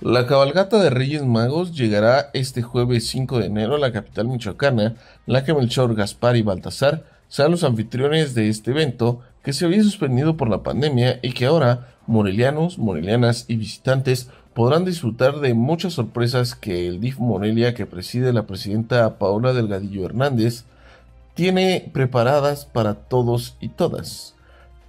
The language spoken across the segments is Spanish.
La cabalgata de Reyes Magos llegará este jueves 5 de enero a la capital michoacana, la que Melchor, Gaspar y Baltasar sean los anfitriones de este evento que se había suspendido por la pandemia y que ahora morelianos, morelianas y visitantes podrán disfrutar de muchas sorpresas que el DIF Morelia que preside la presidenta Paola Delgadillo Hernández tiene preparadas para todos y todas.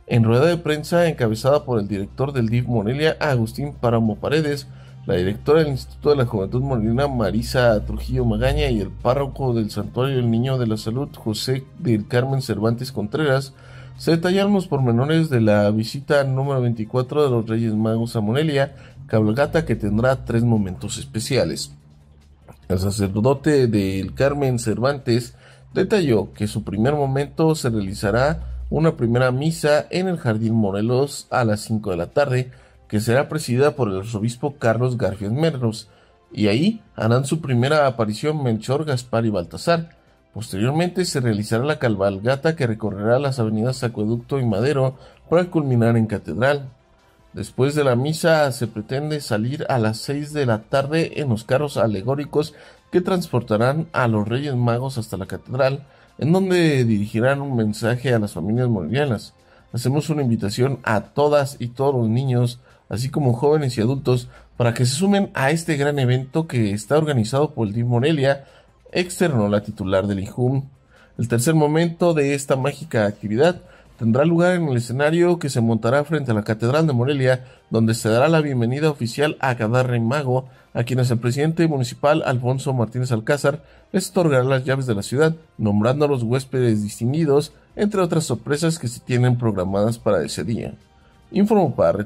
En rueda de prensa encabezada por el director del DIF Morelia, Agustín Páramo Paredes, la directora del Instituto de la Juventud Molina, Marisa Trujillo Magaña, y el párroco del Santuario del Niño de la Salud, José del Carmen Cervantes Contreras, se detallaron los pormenores de la visita número 24 de los Reyes Magos a Morelia, cabalgata que tendrá tres momentos especiales. El sacerdote del Carmen Cervantes detalló que su primer momento se realizará una primera misa en el Jardín Morelos a las 5 de la tarde, que será presidida por el arzobispo Carlos garcía Merlos, y ahí harán su primera aparición Melchor, Gaspar y Baltasar. Posteriormente se realizará la Calvalgata, que recorrerá las avenidas Acueducto y Madero para culminar en Catedral. Después de la misa se pretende salir a las 6 de la tarde en los carros alegóricos que transportarán a los Reyes Magos hasta la Catedral, en donde dirigirán un mensaje a las familias morelianas. Hacemos una invitación a todas y todos los niños así como jóvenes y adultos, para que se sumen a este gran evento que está organizado por el DIM Morelia, externo la titular del IJUM. El tercer momento de esta mágica actividad tendrá lugar en el escenario que se montará frente a la Catedral de Morelia, donde se dará la bienvenida oficial a rey Mago, a quienes el presidente municipal Alfonso Martínez Alcázar les otorgará las llaves de la ciudad, nombrando a los huéspedes distinguidos, entre otras sorpresas que se tienen programadas para ese día. Informo para